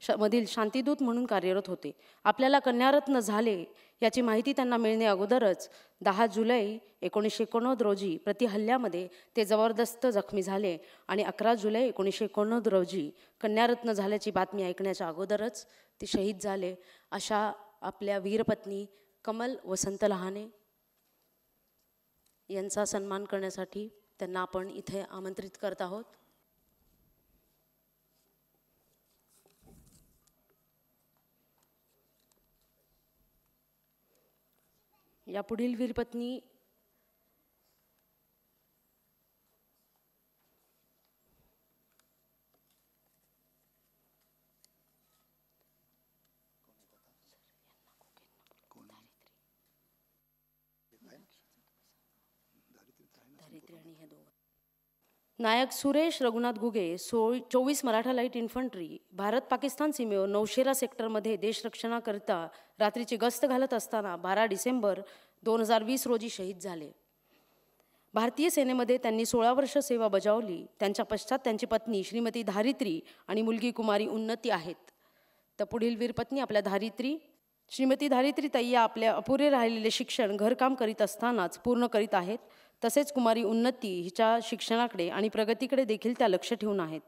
श मधील शांतीदूत म्हणून कार्यरत होते आपल्याला कन्यारत्न झाले याची माहिती त्यांना मिळणे अगोदरच दहा जुलै एकोणीसशे एकोणनव्वद रोजी प्रतिहल्ल्यामध्ये ते जबरदस्त जखमी झाले आणि अकरा जुलै एकोणीसशे एकोणनव्वद रोजी कन्यारत्न झाल्याची बातमी ऐकण्याच्या अगोदरच ते शहीद झाले अशा आपल्या वीरपत्नी कमल वसंत लहाने यांचा सन्मान करण्यासाठी त्यांना आपण इथे आमंत्रित करत आहोत यापुढील वीरपत्नी नायक सुरेश रघुनाथ घुगे सो चोवीस मराठा लाईट इन्फंट्री भारत पाकिस्तान सीमेवर नौशेरा सेक्टरमध्ये देशरक्षणाकरिता रात्रीची गस्त घालत असताना बारा डिसेंबर दोन हजार वीस रोजी शहीद झाले भारतीय सेनेमध्ये त्यांनी सोळा वर्ष सेवा बजावली त्यांच्या पश्चात त्यांची पत्नी श्रीमती धारित्री आणि मुलगी कुमारी उन्नती आहेत तर पुढील वीरपत्नी आपल्या धारित्री श्रीमती धारित्री तय्या आपल्या अपुरे राहिलेले शिक्षण घरकाम करीत असतानाच पूर्ण करीत आहेत तसेच कुमारी उन्नती हिच्या शिक्षणाकडे आणि प्रगतीकडे देखील त्या लक्ष ठेवून आहेत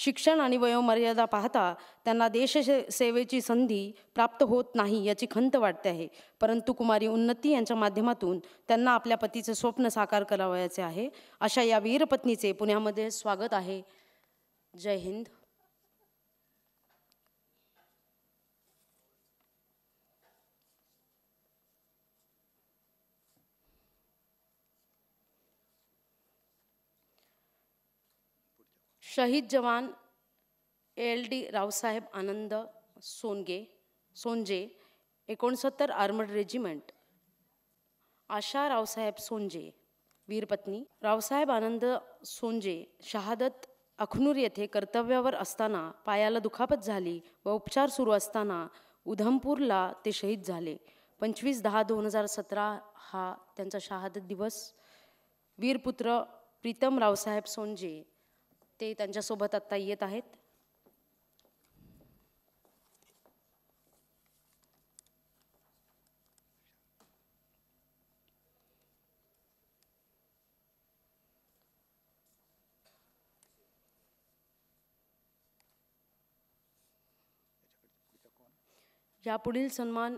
शिक्षण आणि वयोमर्यादा पाहता त्यांना देश सेवेची संधी प्राप्त होत नाही याची खंत वाटते आहे परंतु कुमारी उन्नती यांच्या माध्यमातून त्यांना आपल्या पतीचं स्वप्न साकार करावयाचे आहे अशा या वीरपत्नीचे पुण्यामध्ये स्वागत आहे जय हिंद शहीद जवान एल डी रावसाहेब आनंद सोनगे सोनजे एकोणसत्तर आर्मड रेजिमेंट आशा रावसाहेब सोनजे वीरपत्नी रावसाहेब आनंद सोनजे शहादत अखनूर येथे कर्तव्यावर असताना पायाला दुखापत झाली व उपचार सुरू असताना उधमपूरला ते शहीद झाले पंचवीस दहा दोन हजार सतरा हा त्यांचा शहादत दिवस वीरपुत्र प्रीतम रावसाहेब सोनजे ते त्यांच्यासोबत आत्ता येत आहेत यापुढील सन्मान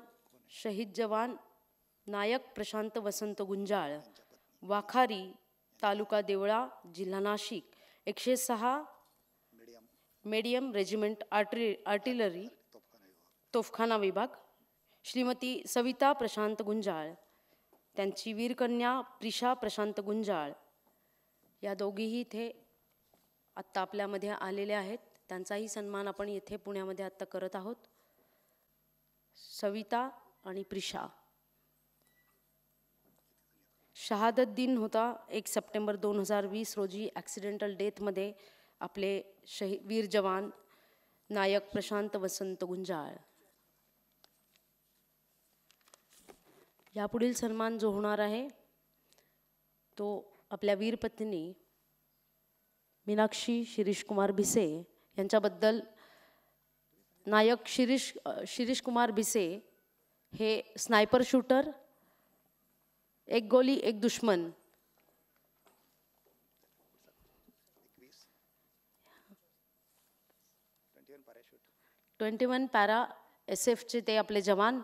शहीद जवान नायक प्रशांत वसंत गुंजाळ वाखारी तालुका देवळा जिल्हा नाशिक एकशे सहा मीडियम रेजिमेंट आर्टिलरी तोफखाना विभाग श्रीमती सविता प्रशांत गुंजाळ त्यांची वीरकन्या प्रिशा प्रशांत गुंजाळ या दोघीही इथे आत्ता आपल्यामध्ये आलेल्या आहेत त्यांचाही सन्मान आपण येथे पुण्यामध्ये आत्ता करत आहोत सविता आणि प्रिशा शहादत दिन होता एक सप्टेंबर दोन हजार वीस रोजी ॲक्सिडेंटल डेथमध्ये आपले शही वीर जवान नायक प्रशांत वसंत गुंजाळ यापुढील सन्मान जो होणार आहे तो आपल्या वीरपत्नी मीनाक्षी शिरीषकुमार भिसे यांच्याबद्दल नायक शिरीष कुमार भिसे हे स्नायपर शूटर एक गोली एक दुश्मन ट्वेंटी वन पॅरा एस एफचे ते आपले जवान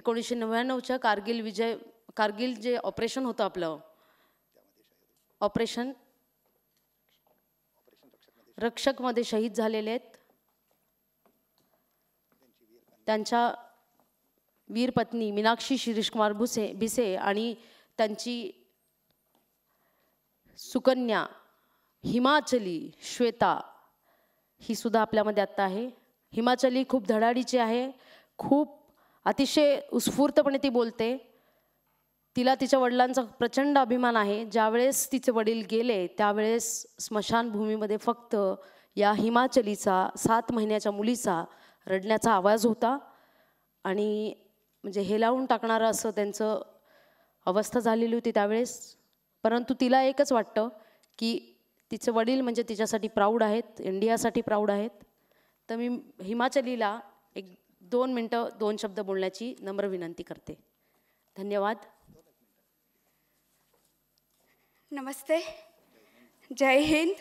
एकोणीसशे नव्याण्णवच्या कारगिल विजय कारगिल जे ऑपरेशन होतं आपलं ऑपरेशन रक्षकमध्ये शहीद झालेले आहेत त्यांच्या वीरपत्नी मीनाक्षी शिरीषकुमार भुसे भिसे आणि त्यांची सुकन्या हिमाचली श्वेता ही सुद्धा आपल्यामध्ये आत्ता आहे हिमाचली खूप धडाडीची आहे खूप अतिशय उत्स्फूर्तपणे ती बोलते तिला तिच्या वडिलांचा प्रचंड अभिमान आहे ज्यावेळेस तिचे वडील गेले त्यावेळेस स्मशानभूमीमध्ये फक्त या हिमाचलीचा सात महिन्याच्या मुलीचा रडण्याचा आवाज होता आणि म्हणजे हे लावून टाकणारं असं त्यांचं अवस्था झालेली होती त्यावेळेस परंतु तिला एकच वाटतं की तिचे वडील म्हणजे तिच्यासाठी प्राऊड आहेत इंडियासाठी प्राऊड आहेत तर मी हिमाचलीला एक दोन मिनटं दोन शब्द बोलण्याची नम्र विनंती करते धन्यवाद नमस्ते जय हिंद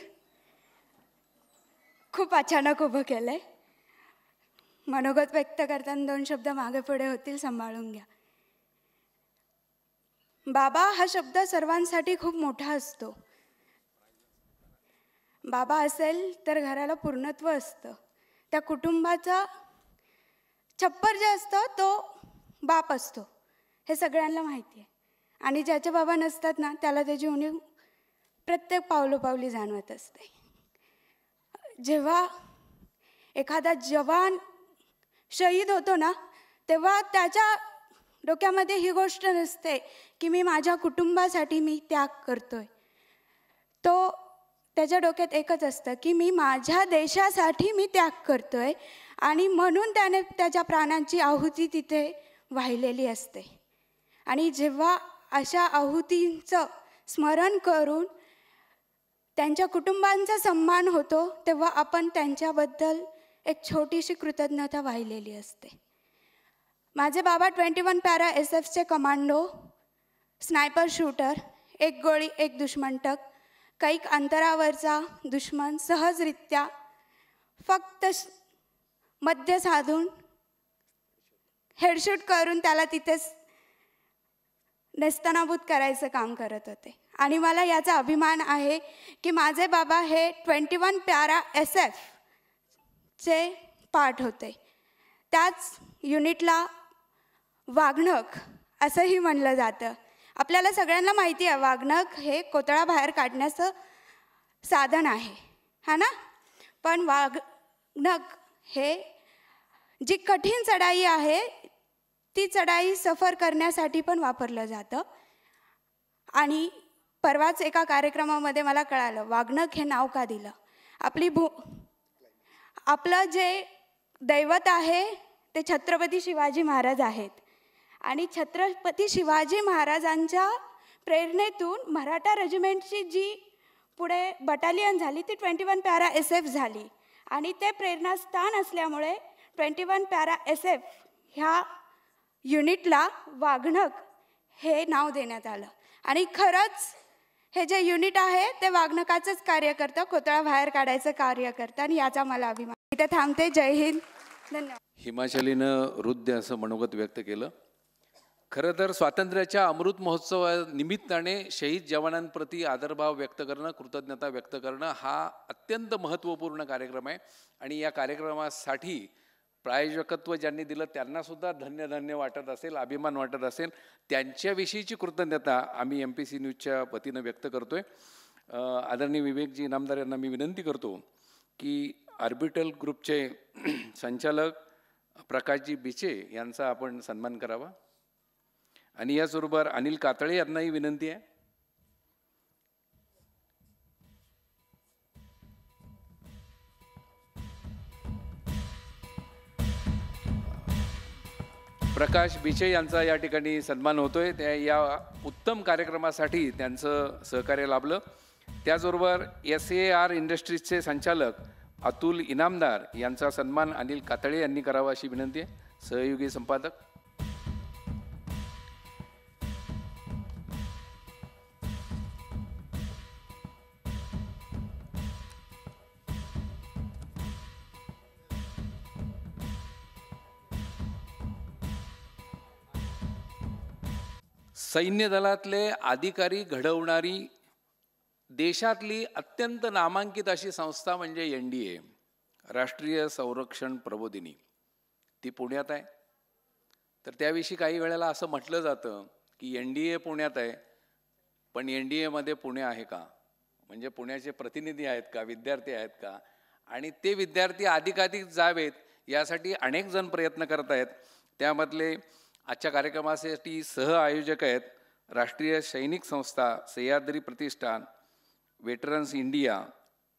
खूप अचानक उभं केलं आहे मनोगत व्यक्त करताना दोन शब्द मागे पुढे होतील सांभाळून घ्या बाबा हा शब्द सर्वांसाठी खूप मोठा असतो बाबा असेल तर घराला पूर्णत्व असतं त्या कुटुंबाचा छप्पर जे असतं तो बाप असतो हे सगळ्यांना माहिती आहे आणि ज्याचे बाबा नसतात ना त्याला त्याची उणीव प्रत्येक पावलोपावली जाणवत असते जेव्हा एखादा जवान शहीद होतो ना तेव्हा त्याच्या डोक्यामध्ये ही गोष्ट नसते की मी माझ्या कुटुंबासाठी मी त्याग करतोय तो त्याच्या डोक्यात एकच असतं की मी माझ्या देशासाठी मी त्याग करतोय आणि म्हणून त्याने त्याच्या प्राणांची आहुती तिथे वाहिलेली असते आणि जेव्हा अशा आहुतींचं स्मरण करून त्यांच्या कुटुंबांचा सन्मान होतो तेव्हा आपण त्यांच्याबद्दल एक छोटीशी कृतज्ञता वाहिलेली असते माझे बाबा ट्वेंटी वन पॅरा एस एफचे कमांडो स्नायपर शूटर एक गोळी एक दुश्मनटक कैक अंतरावरचा दुश्मन सहजरित्या फक्त मध्य साधून हेडशूट करून त्याला तिथेच नेस्तनाभूत करायचं काम करत होते आणि मला याचा अभिमान आहे की माझे बाबा हे twenty one para S F चे पाठ होते त्याच युनिटला वाघणक असंही म्हणलं जातं आपल्याला सगळ्यांना माहिती आहे वाघणक हे कोतळा बाहेर काढण्याचं साधन आहे हा ना पण वाघणक हे जी कठीण चढाई आहे ती चढाई सफर करण्यासाठी पण वापरलं जातं आणि परवाच एका कार्यक्रमामध्ये मला कळालं वाघणक हे नाव का दिलं आपली भू आपलं जे दैवत आहे ते छत्रपती शिवाजी महाराज आहेत आणि छत्रपती शिवाजी महाराजांच्या प्रेरणेतून मराठा रेजिमेंटची जी पुढे बटालियन झाली ती twenty one para S F झाली आणि ते प्रेरणास्थान असल्यामुळे twenty one para S F ह्या युनिटला वाघणक हे नाव देण्यात आलं आणि खरंच हे जे युनिट आहे ते वाघणकाचंच कार्य करतं कोतळा बाहेर काढायचं कार्य करतं आणि याचा मला अभिमान इथे थांबते जय हिंद धन्यवाद हिमाचलीनं हृदय असं मनोगत व्यक्त केलं खरं तर स्वातंत्र्याच्या अमृत महोत्सवानिमित्ताने शहीद जवानांप्रती आदरभाव व्यक्त करणं कृतज्ञता व्यक्त करणं हा अत्यंत महत्त्वपूर्ण कार्यक्रम आहे आणि या कार्यक्रमासाठी प्रायोजकत्व ज्यांनी दिलं त्यांनासुद्धा धन्य धन्य वाटत असेल अभिमान वाटत असेल त्यांच्याविषयीची कृतज्ञता आम्ही एम पी सी न्यूजच्या वतीनं व्यक्त करतो आहे आदरणीय विवेकजी इनामदार यांना मी विनंती करतो की ऑर्बिटल ग्रुपचे संचालक प्रकाशजी बिचे यांचा आपण सन्मान करावा आणि याचबरोबर अनिल कातळे यांनाही विनंती आहे प्रकाश बिचे यांचा या ठिकाणी सन्मान होतोय त्या या उत्तम कार्यक्रमासाठी त्यांचं सहकार्य लाभलं त्याचबरोबर एस ए आर इंडस्ट्रीजचे संचालक अतुल इनामदार यांचा सन्मान अनिल कातळे यांनी करावा अशी विनंती आहे सहयोगी संपादक सैन्य दलातले अधिकारी घडवणारी देशातली अत्यंत नामांकित अशी संस्था म्हणजे एन डी ए राष्ट्रीय संरक्षण प्रबोधिनी ती पुण्यात आहे तर त्याविषयी काही वेळेला असं म्हटलं जातं की एन डी ए पुण्यात आहे पण एन डी एमध्ये पुणे आहे का म्हणजे पुण्याचे प्रतिनिधी आहेत का विद्यार्थी आहेत का आणि ते विद्यार्थी अधिकाधिक जावेत यासाठी अनेक जण प्रयत्न करत आहेत त्यामधले आजच्या कार्यक्रमासाठी सह आयोजक आहेत Rashtriya Sainik Sanstha Sahyadri Pratishthan veterans India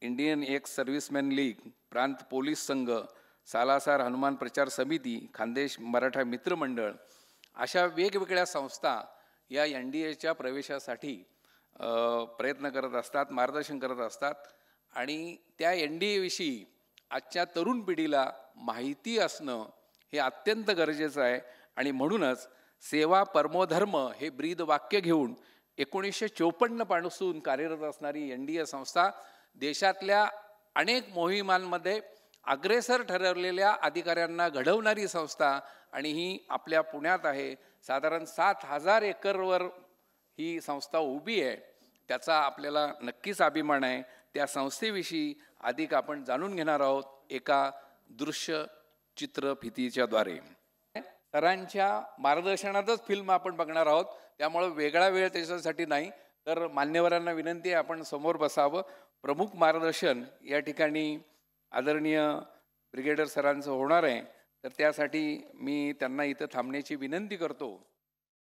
Indian ex serviceman league प्रांत पोलीस संघ सालासार हनुमान प्रचार समिती खानदेश मराठा मित्रमंडळ अशा वेगवेगळ्या संस्था या एन डी एच्या प्रवेशासाठी प्रयत्न करत असतात मार्गदर्शन करत असतात आणि त्या एन डी एविषयी आजच्या तरुण पिढीला माहिती असणं हे अत्यंत गरजेचं आहे आणि म्हणूनच सेवा परमोधर्म हे ब्रीद वाक्य घेऊन एकोणीसशे पासून कार्यरत असणारी एन डी ए संस्था देशातल्या अनेक मोहिमांमध्ये अग्रेसर ठरवलेल्या अधिकाऱ्यांना घडवणारी संस्था आणि ही आपल्या पुण्यात आहे साधारण सात हजार एकरवर ही संस्था उभी आहे त्याचा आपल्याला नक्कीच अभिमान आहे त्या संस्थेविषयी अधिक आपण जाणून घेणार आहोत एका दृश्य चित्रफितीच्याद्वारे सरांच्या मार्गदर्शनातच फिल्म आपण बघणार आहोत त्यामुळं वेगळा वेळ त्याच्यासाठी नाही तर मान्यवरांना विनंती आहे आपण समोर बसावं प्रमुख मार्गदर्शन या ठिकाणी आदरणीय ब्रिगेडर सरांचं होणार आहे तर त्यासाठी मी त्यांना इथं थांबण्याची विनंती करतो